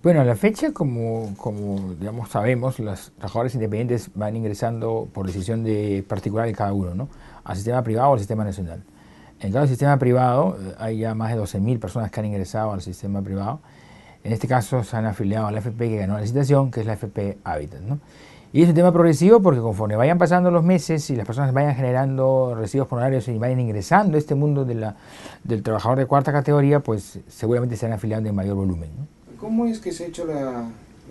Bueno, a la fecha, como, sabemos, los trabajadores independientes van ingresando por decisión de particular de cada uno, ¿no? Al sistema privado o al sistema nacional. En caso sistema privado, eh, hay ya más de 12.000 personas que han ingresado al sistema privado. En este caso, se han afiliado a la FP que ganó la licitación, que es la FP Habitat, ¿no? Y es un tema progresivo porque conforme vayan pasando los meses y las personas vayan generando residuos honorarios y vayan ingresando a este mundo de la, del trabajador de cuarta categoría, pues seguramente se van afiliando en mayor volumen, ¿Cómo es que se ha hecho la,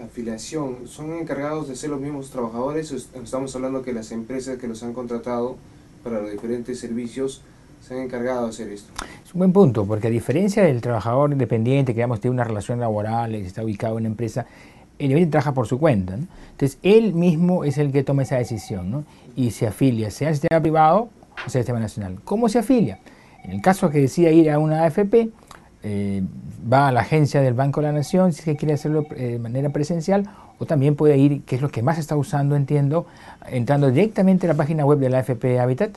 afiliación? ¿Son encargados de ser los mismos trabajadores? estamos hablando que las empresas que los han contratado para los diferentes servicios se han encargado de hacer esto. Es un buen punto, porque a diferencia del trabajador independiente que, digamos, tiene una relación laboral, está ubicado en una empresa, el independiente trabaja por su cuenta. Entonces, él mismo es el que toma esa decisión y se afilia, sea al sistema privado o sea al sistema nacional. ¿Cómo se afilia? En el caso que decida ir a una AFP, eh, va a la agencia del Banco de la Nación si es que quiere hacerlo eh, de manera presencial o también puede ir, que es lo que más está usando, entiendo, entrando directamente a la página web de la AFP Habitat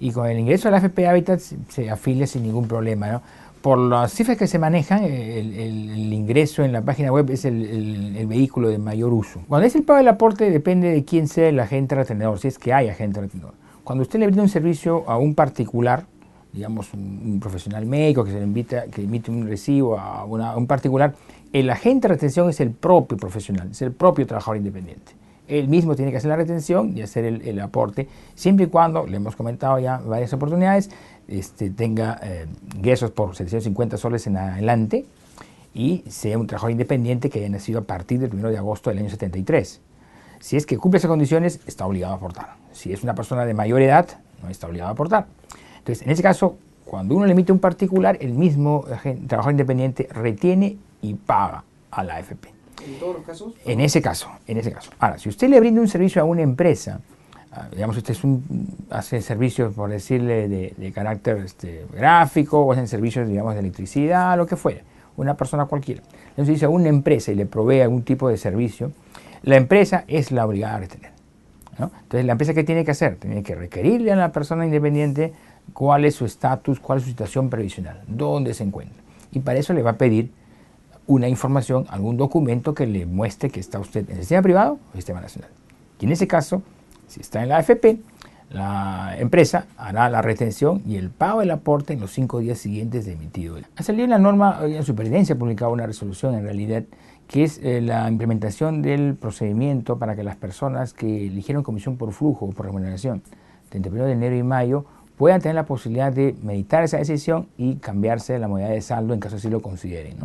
y con el ingreso a la AFP Habitat se afilia sin ningún problema. Por las cifras que se manejan, eh, el, ingreso en la página web es el, el, vehículo de mayor uso. Cuando es el pago del aporte depende de quién sea el agente retenedor, si es que hay agente retenedor. Cuando usted le brinda un servicio a un particular, digamos, un, profesional médico que se le invita, que emite un recibo a, un particular, el agente de retención es el propio profesional, es el propio trabajador independiente. Él mismo tiene que hacer la retención y hacer el, aporte, siempre y cuando, le hemos comentado ya varias oportunidades, este, tenga eh, ingresos por 750 soles en adelante y sea un trabajador independiente que haya nacido a partir del 1 de agosto del año 73. Si es que cumple esas condiciones, está obligado a aportar. Si es una persona de mayor edad, no está obligado a aportar. Entonces, en ese caso, cuando uno le emite un particular, el mismo eh, trabajador independiente retiene y paga a la AFP. ¿En todos los casos? En ese caso, en ese caso. Ahora, si usted le brinda un servicio a una empresa, ah, digamos, usted hace servicios, por decirle, de, carácter este, gráfico, o hacen servicios, digamos, de electricidad, lo que fuera, una persona cualquiera. Entonces dice a una empresa y le provee algún tipo de servicio, la empresa es la obligada a retener. Entonces, ¿la empresa qué tiene que hacer? Tiene que requerirle a la persona independiente cuál es su estatus, cuál es su situación previsional, dónde se encuentra. Y para eso le va a pedir una información, algún documento que le muestre que está usted en el sistema privado o el sistema nacional. Y en ese caso, si está en la AFP, la empresa hará la retención y el pago del aporte en los cinco días siguientes de emitido. Ha salido en la norma, en ha publicaba una resolución en realidad, que es eh, la implementación del procedimiento para que las personas que eligieron comisión por flujo o por remuneración entre de enero y mayo puedan tener la posibilidad de meditar esa decisión y cambiarse la modalidad de saldo en caso así lo consideren.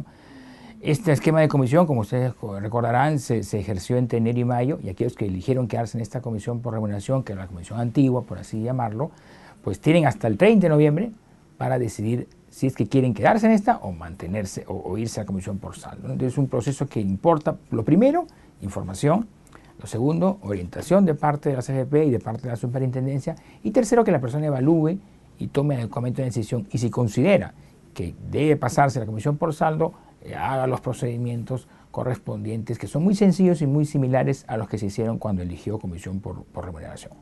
Este esquema de comisión, como ustedes recordarán, se, ejerció entre enero y mayo y aquellos que eligieron quedarse en esta comisión por remuneración, que era la comisión antigua, por así llamarlo, pues tienen hasta el 30 de noviembre para decidir si es que quieren quedarse en esta o mantenerse o, irse a la comisión por saldo. Entonces es un proceso que importa, lo primero, información, lo segundo, orientación de parte de la CGP y de parte de la superintendencia. Y tercero, que la persona evalúe y tome adecuadamente de decisión. Y si considera que debe pasarse la comisión por saldo, eh, haga los procedimientos correspondientes que son muy sencillos y muy similares a los que se hicieron cuando eligió comisión por, remuneración.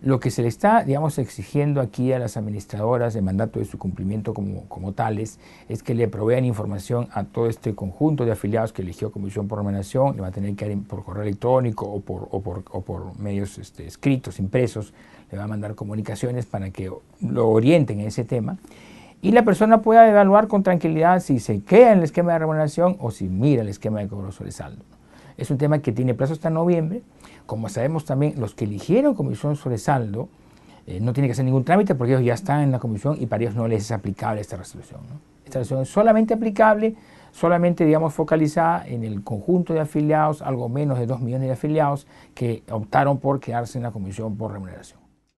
Lo que se le está, digamos, exigiendo aquí a las administradoras de mandato de su cumplimiento como, como tales es que le provean información a todo este conjunto de afiliados que eligió comisión por remuneración, le va a tener que dar por correo electrónico o por, por, medios este, escritos, impresos, le va a mandar comunicaciones para que lo orienten en ese tema. Y la persona pueda evaluar con tranquilidad si se queda en el esquema de remuneración o si mira el esquema de cobro sobre saldo. Es un tema que tiene plazo hasta noviembre. Como sabemos también, los que eligieron comisión sobre saldo eh, no tienen que hacer ningún trámite porque ellos ya están en la comisión y para ellos no les es aplicable esta resolución. Esta resolución es solamente aplicable, solamente digamos focalizada en el conjunto de afiliados, algo menos de 2 millones de afiliados que optaron por quedarse en la comisión por remuneración.